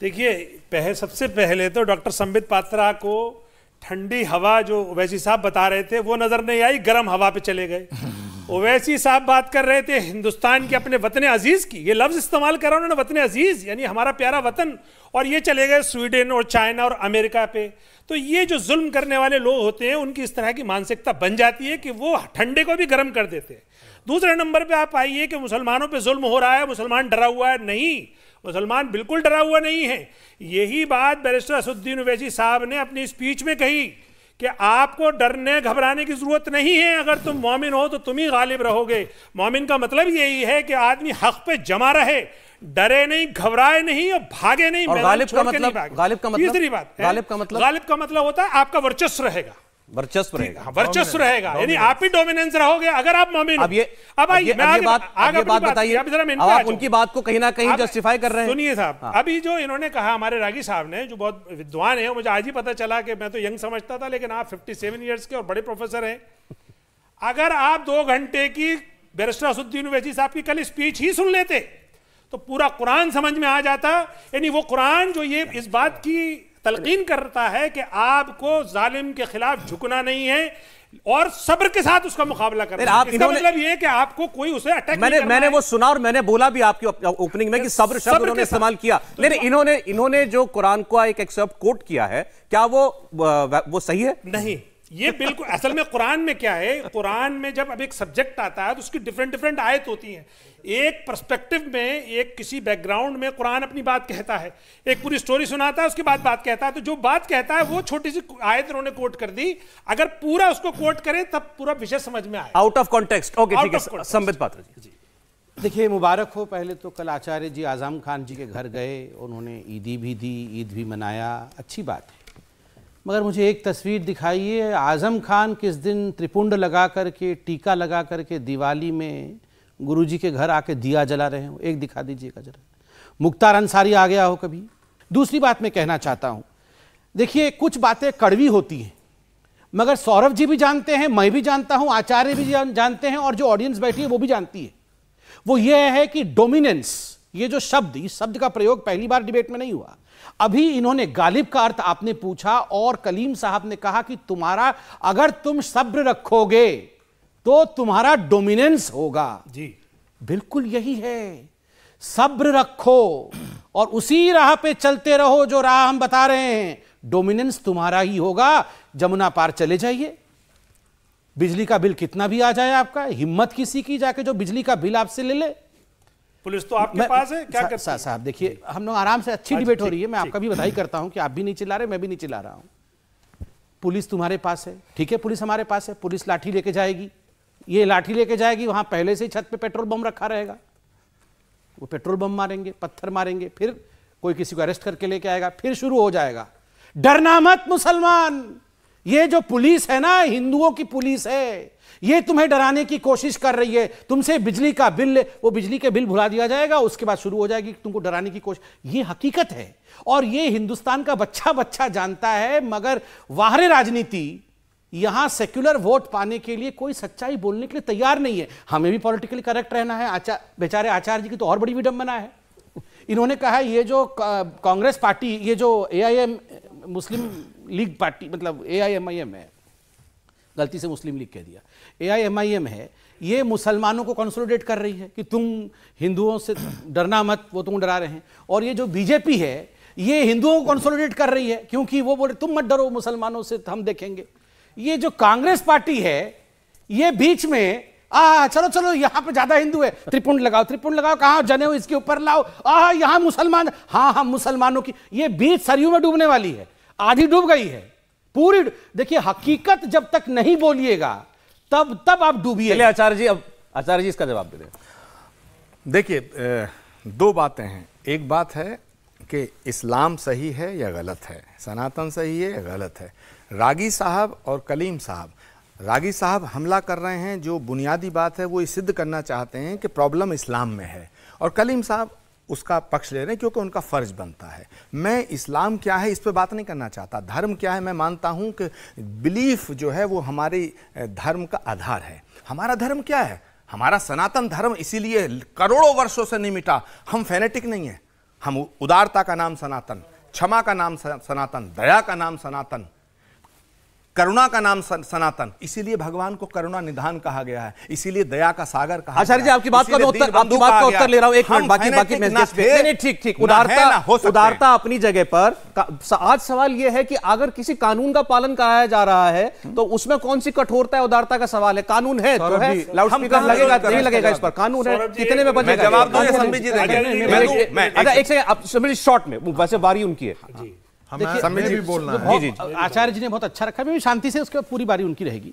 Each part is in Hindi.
देखिए पहले सबसे पहले तो डॉक्टर संबित पात्रा को ठंडी हवा जो ओवैसी साहब बता रहे थे वो नज़र नहीं आई गर्म हवा पे चले गए ओवैसी साहब बात कर रहे थे हिंदुस्तान के अपने वतन अजीज़ की ये लफ्ज़ इस्तेमाल करा उन्होंने वतन अजीज़ यानी हमारा प्यारा वतन और ये चले गए स्वीडन और चाइना और अमेरिका पे तो ये जो जुल्म करने वाले लोग होते हैं उनकी इस तरह की मानसिकता बन जाती है कि वो ठंडे को भी गर्म कर देते हैं दूसरे नंबर पर आप आइए कि मुसलमानों पर जुल्म हो रहा है मुसलमान डरा हुआ है नहीं मुसलमान बिल्कुल डरा हुआ नहीं है यही बात बैरिस्टर असुद्दीन ओवैसी साहब ने अपनी स्पीच में कही कि आपको डरने घबराने की ज़रूरत नहीं है अगर तुम मोमिन हो तो तुम ही गालिब रहोगे मोमिन का मतलब यही है कि आदमी हक पे जमा रहे डरे नहीं घबराए नहीं और भागे नहीं और गालिब का मतलब गालिब का मतलब तीसरी बात गालिब का मतलब गालिब का मतलब होता है आपका वर्चस्व रहेगा वर्चस्व रहेगा हाँ, वर्चस्व रहेगा यानी आप ही डोमिनेंस रहोगे अगर आप मोमिन अब ये अब आइए मैं आगे बात आगे बात बताइए अभी जरा मैं आप उनकी बात को कहीं ना कहीं जस्टिफाई कर रहे हैं सुनिए साहब हाँ। अभी जो इन्होंने कहा हमारे रागी साहब ने जो बहुत विद्वान है मुझे आज ही पता चला कि मैं तो यंग समझता था लेकिन आप 57 इयर्स के और बड़े प्रोफेसर हैं अगर आप दो घंटे की बैरिस्टर असुद्दीन वैसी साहब की कल स्पीच ही सुन लेते तो पूरा कुरान समझ में आ जाता यानी वो कुरान जो ये इस बात की तलकिन करता है कि आपको जालिम के खिलाफ झुकना नहीं है और सब्र के साथ उसका मुकाबला करना आप इसका मतलब ये कि आपको कोई उसे अटैक मैंने नहीं मैंने वो सुना और मैंने बोला भी आपकी ओपनिंग में कि सब्र शब्द उन्होंने इस्तेमाल किया लेकिन इन्होंने इन्होंने जो कुरान को एक एक्सेप्ट कोट किया है क्या वो वो सही है नहीं ये बिल्कुल असल में कुरान में क्या है कुरान में जब अब एक सब्जेक्ट आता है तो उसकी डिफरेंट डिफरेंट आयत होती हैं एक पर्सपेक्टिव में एक किसी बैकग्राउंड में कुरान अपनी बात कहता है एक पूरी स्टोरी सुनाता है उसके बाद बात कहता है तो जो बात कहता है वो छोटी सी आयत उन्होंने कोट कर दी अगर पूरा उसको कोट करें तब पूरा विषय समझ में आए आउट ऑफ कॉन्टेक्स्ट ओके ठीक है संबित पात्र जी देखिए मुबारक हो पहले तो कल आचार्य जी आज़म खान जी के घर गए उन्होंने ईदी भी दी ईद भी मनाया अच्छी बात है मगर मुझे एक तस्वीर दिखाइए आज़म खान किस दिन त्रिपुंड लगा कर के टीका लगा कर के दिवाली में गुरुजी के घर आके दिया जला रहे हो एक दिखा दीजिएगा जरा मुख्तार अंसारी आ गया हो कभी दूसरी बात मैं कहना चाहता हूँ देखिए कुछ बातें कड़वी होती हैं मगर सौरभ जी भी जानते हैं मैं भी जानता हूँ आचार्य भी जानते हैं और जो ऑडियंस बैठी है वो भी जानती है वो ये है कि डोमिनेंस ये जो शब्द इस शब्द का प्रयोग पहली बार डिबेट में नहीं हुआ अभी इन्होंने गालिब का अर्थ आपने पूछा और कलीम साहब ने कहा कि तुम्हारा अगर तुम सब्र रखोगे तो तुम्हारा डोमिनेंस होगा जी बिल्कुल यही है सब्र रखो और उसी राह पे चलते रहो जो राह हम बता रहे हैं डोमिनेंस तुम्हारा ही होगा जमुना पार चले जाइए बिजली का बिल कितना भी आ जाए आपका हिम्मत किसी की जाके जो बिजली का बिल आपसे ले ले पुलिस तो आपके पास है क्या करती है साहब देखिए हम लोग आराम से अच्छी डिबेट हो रही है मैं आपका भी बधाई करता हूं कि आप भी नहीं चिल्ला रहे मैं भी नहीं चिल्ला रहा हूं पुलिस तुम्हारे पास है ठीक है पुलिस हमारे पास है पुलिस लाठी लेके जाएगी ये लाठी लेके जाएगी वहां पहले से छत पे पेट्रोल बम रखा रहेगा वो पेट्रोल बम मारेंगे पत्थर मारेंगे फिर कोई किसी को अरेस्ट करके लेके आएगा फिर शुरू हो जाएगा डरना मत मुसलमान ये जो पुलिस है ना हिंदुओं की पुलिस है ये तुम्हें डराने की कोशिश कर रही है तुमसे बिजली का बिल वो बिजली के बिल भुला दिया जाएगा उसके बाद शुरू हो जाएगी तुमको डराने की कोशिश ये हकीकत है और ये हिंदुस्तान का बच्चा बच्चा जानता है मगर वाहरे राजनीति यहां सेक्युलर वोट पाने के लिए कोई सच्चाई बोलने के लिए तैयार नहीं है हमें भी पॉलिटिकली करेक्ट रहना है आचा, बेचारे आचार्य जी की तो और बड़ी विडंबना है इन्होंने कहा ये जो कांग्रेस पार्टी ये जो एआईएम मुस्लिम लीग पार्टी मतलब एआईएमआईएम है गलती से मुस्लिम लीग कह दिया ए आई एम आई एम है ये मुसलमानों को कंसोलिडेट कर रही है कि तुम हिंदुओं से डरना मत वो तुम डरा रहे हैं और ये जो बीजेपी है ये हिंदुओं को कंसोलिडेट कर रही है क्योंकि वो बोले तुम मत डरो मुसलमानों से हम देखेंगे ये जो कांग्रेस पार्टी है ये बीच में आ चलो चलो यहाँ पे ज्यादा हिंदू है त्रिपुंड लगाओ त्रिपुंड लगाओ कहाँ जने हो इसके ऊपर लाओ आ यहाँ मुसलमान हाँ हाँ मुसलमानों की ये बीच सरयू में डूबने वाली है आधी डूब गई है पूरी देखिए हकीकत जब तक नहीं बोलिएगा तब तब आप डूबिए आचार्य जी अब आचार्य जी इसका जवाब दे दें देखिए दो बातें हैं एक बात है कि इस्लाम सही है या गलत है सनातन सही है या गलत है रागी साहब और कलीम साहब रागी साहब हमला कर रहे हैं जो बुनियादी बात है वो ये सिद्ध करना चाहते हैं कि प्रॉब्लम इस्लाम में है और कलीम साहब उसका पक्ष ले रहे हैं क्योंकि उनका फ़र्ज बनता है मैं इस्लाम क्या है इस पर बात नहीं करना चाहता धर्म क्या है मैं मानता हूँ कि बिलीफ जो है वो हमारे धर्म का आधार है हमारा धर्म क्या है हमारा सनातन धर्म इसीलिए करोड़ों वर्षों से नहीं मिटा हम फैनेटिक नहीं है हम उदारता का नाम सनातन क्षमा का नाम सनातन दया का नाम सनातन करुणा का नाम सनातन इसीलिए भगवान को करुणा निधान कहा गया है इसीलिए दया का सागर कहा आचार्य जी आपकी बात का मैं उत्तर आपकी बात का उत्तर ले रहा हूं एक मिनट बाकी बाकी मैं नहीं ठीक ठीक उदारता उदारता अपनी जगह पर आज सवाल यह है कि अगर किसी कानून का पालन कराया जा रहा है तो उसमें कौन सी कठोरता है उदारता का सवाल है कानून है तो है लाउड स्पीकर लगेगा नहीं लगेगा इस पर कानून है कितने में बचेगा जवाब दो जी देंगे दूंगा अच्छा, एक सेकंड शॉर्ट में वैसे बारी उनकी है जी हमें भी बोलना तो है जी जी आचार्य जी ने बहुत अच्छा रखा मैं शांति से उसके बाद पूरी बारी उनकी रहेगी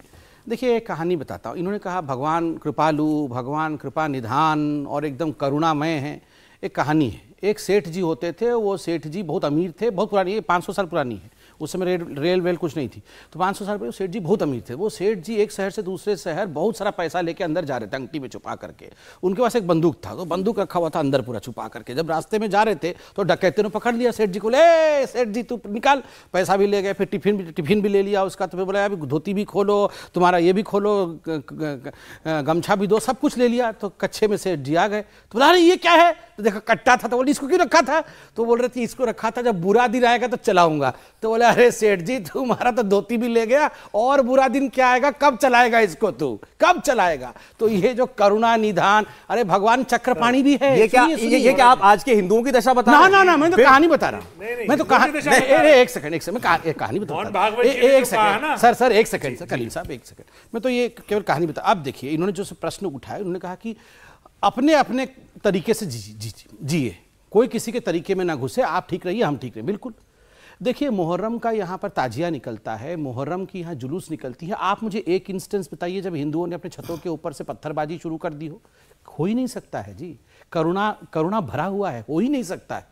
देखिए एक कहानी बताता हूँ इन्होंने कहा भगवान कृपालु भगवान कृपा निधान और एकदम करुणामय है एक कहानी है एक सेठ जी होते थे वो सेठ जी बहुत अमीर थे बहुत पुरानी है पाँच सौ साल पुरानी है उस समय रेल रेल वेल कुछ नहीं थी तो पाँच सौ साल पहले सेठ जी बहुत अमीर थे वो सेठ जी एक शहर से दूसरे शहर बहुत सारा पैसा लेके अंदर जा रहे थे अंगटी में छुपा करके उनके पास एक बंदूक था तो बंदूक रखा हुआ था अंदर पूरा छुपा करके जब रास्ते में जा रहे थे तो डकैते ने पकड़ लिया सेठ जी को ले सेठ जी तू निकाल पैसा भी ले गए फिर टिफिन भी टिफिन भी ले लिया उसका तो फिर बोला अभी धोती भी खोलो तुम्हारा ये भी खोलो गमछा भी दो सब कुछ ले लिया तो कच्छे में सेठ जी आ गए तो बोला अरे ये क्या है तो देखा कट्टा था तो बोले इसको क्यों रखा था तो बोल रहे थे इसको रखा था जब बुरा दिन आएगा तो चलाऊंगा तो बोला बोला अरे सेठ जी तू तुम्हारा तो धोती भी ले गया और बुरा दिन क्या आएगा कब चलाएगा इसको तू कब चलाएगा तो ये जो करुणा निधान अरे भगवान चक्रपाणी भी है ये क्या सुनी, ये, सुनी ये क्या आप आज के हिंदुओं की दशा बता ना ना ना मैं तो कहानी बता रहा हूँ मैं तो कहा एक सेकंड एक सेकंड कहानी बता एक सेकंड सर सर एक सेकंड सर कलीम साहब एक सेकंड मैं तो ये केवल कहानी बता आप देखिए इन्होंने जो प्रश्न उठाया उन्होंने कहा कि अपने अपने तरीके से जी जी जिए कोई किसी के तरीके में ना घुसे आप ठीक रहिए हम ठीक रहे बिल्कुल देखिए मुहर्रम का यहाँ पर ताजिया निकलता है मुहर्रम की यहाँ जुलूस निकलती है आप मुझे एक इंस्टेंस बताइए जब हिंदुओं ने अपने छतों के ऊपर से पत्थरबाजी शुरू कर दी हो हो ही नहीं सकता है जी करुणा करुणा भरा हुआ है हो ही नहीं सकता है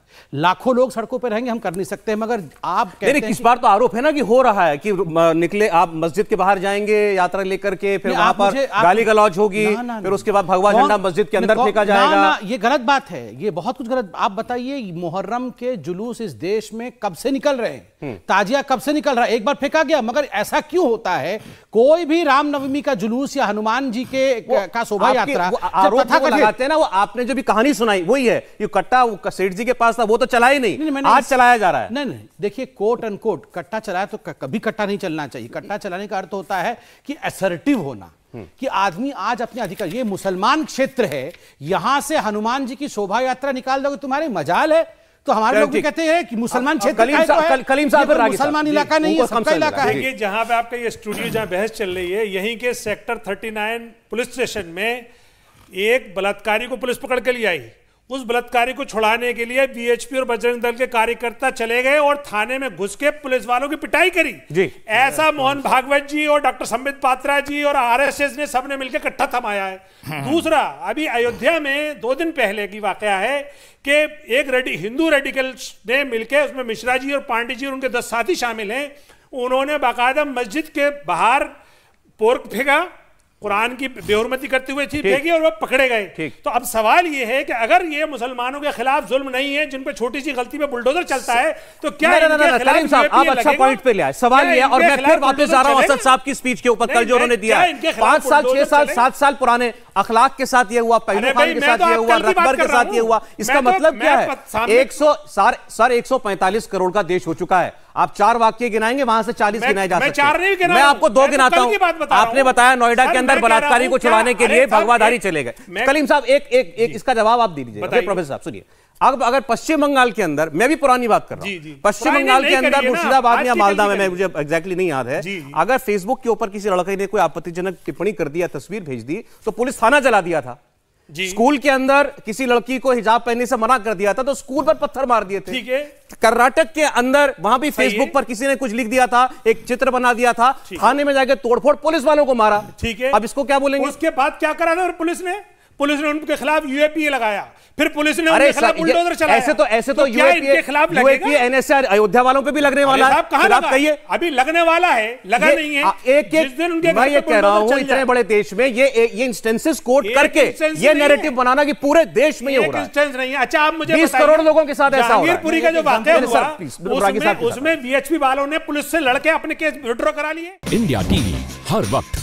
लाखों लोग सड़कों पर रहेंगे हम कर नहीं सकते मगर आप कहते हैं इस बार तो आरोप है ना कि हो रहा है कि निकले आप मस्जिद के बाहर जाएंगे यात्रा लेकर के फिर वहां पर गाली गलौज होगी फिर उसके बाद भगवा झंडा मस्जिद के अंदर फेंका जाएगा ये गलत बात है ये बहुत कुछ गलत आप बताइए मुहर्रम के जुलूस इस देश में कब से निकल रहे हैं ताजिया कब से निकल रहा है एक बार फेंका गया मगर ऐसा क्यों होता है कोई भी रामनवमी का जुलूस या हनुमान जी के का शोभा यात्रा लगाते हैं ना वो आपने जो भी कहानी सुनाई वही है ये कट्टा सेठ जी के पास था वो तो चला ही नहीं आज चलाया जा रहा है नहीं नहीं देखिए कोट एंड कोट कट्टा चलाया तो कभी कट्टा नहीं चलना चाहिए कट्टा चलाने का अर्थ होता है कि असर्टिव होना हम्म। कि आदमी आज अपने अधिकार ये मुसलमान क्षेत्र है यहां से हनुमान जी की शोभा यात्रा निकाल दोगे तुम्हारे मजाल है तो हमारे लोग भी कहते हैं कि मुसलमान क्षेत्र कलीम साहब तो मुसलमान इलाका नहीं है सबका इलाका है जहां पे आपका ये स्टूडियो जहां बहस चल रही है यहीं के सेक्टर 39 पुलिस स्टेशन में एक बलात्कारी को पुलिस पकड़ के लिए आई उस बलात्कारी को छुड़ाने के लिए बीएचपी और बजरंग दल के कार्यकर्ता चले गए और थाने में घुस के पुलिस वालों की पिटाई करी जी ऐसा मोहन भागवत जी और डॉक्टर संबित पात्रा जी और आरएसएस ने सबने मिलकर इकट्ठा थमाया है हम्म। दूसरा अभी अयोध्या में दो दिन पहले की वाकया है कि एक रेडी हिंदू रेडिकल ने मिलकर उसमें मिश्रा जी और पांडे जी और उनके दस साथी शामिल हैं उन्होंने बाकायदा मस्जिद के बाहर पोर्क फेंका कुरान की बेहरमती करते हुए चीज फेंकी और वह पकड़े गए तो अब सवाल ये है कि अगर ये मुसलमानों के खिलाफ जुल्म नहीं है जिन पर छोटी सी गलती में बुलडोजर चलता है तो क्या ना, ना, ना, ना, आप अच्छा पॉइंट पे ले सवाल यह और मैं फिर वापस रहा असद साहब की स्पीच के ऊपर कल जो उन्होंने दिया पांच साल छह साल सात साल पुराने अखलाक के साथ ये हुआ पहले के तो साथ ये हुआ रकबर के साथ ये हुआ इसका तो- मतलब क्या है एक सौ सर एक सौ पैंतालीस करोड़ का देश हो चुका है आप चार वाक्य गिनाएंगे वहां से चालीस गिनाए जा सकते हैं मैं आपको दो तो गिनाता हूँ आपने बताया नोएडा के अंदर बलात्कारी को छुड़ाने के लिए भगवाधारी चले गए कलीम साहब एक एक एक इसका जवाब आप दे दीजिए प्रोफेसर साहब सुनिए अब अगर पश्चिम बंगाल के अंदर मैं भी पुरानी बात कर रहा हूँ पश्चिम बंगाल के अंदर मुर्शिदाबाद या मालदा में मुझे एग्जैक्टली नहीं याद है अगर फेसबुक के ऊपर किसी लड़के ने कोई आपत्तिजनक टिप्पणी कर दिया तस्वीर भेज दी तो पुलिस थाना चला दिया था स्कूल के अंदर किसी लड़की को हिजाब पहनने से मना कर दिया था तो स्कूल पर पत्थर मार दिए थे ठीक है कर्नाटक के अंदर वहां भी फेसबुक पर किसी ने कुछ लिख दिया था एक चित्र बना दिया था थाने में जाकर तोड़फोड़ पुलिस वालों को मारा ठीक है अब इसको क्या बोलेंगे उसके बाद क्या करा था पुलिस ने पुलिस ने उनके खिलाफ यूएपीए लगाया फिर पुलिस ने उनके खिलाफ बुलडोजर चलाया ऐसे तो ऐसे तो, तो यूएपीए खिलाफ यूएपीए एनएसआर अयोध्या वालों पे भी लगने वाला है कहां लगा कहिए अभी लगने वाला है लगा नहीं है एक एक दिन उनके घर पे कह रहा हूं इतने बड़े देश में ये ये इंस्टेंसेस कोट करके ये नैरेटिव बनाना कि पूरे देश में ये हो रहा है इंस्टेंस नहीं है अच्छा आप मुझे 20 करोड़ लोगों के साथ ऐसा हो रहा है का जो बात है हुआ उसमें वीएचपी वालों ने पुलिस से लड़के अपने केस विड्रॉ करा लिए इंडिया टीवी हर वक्त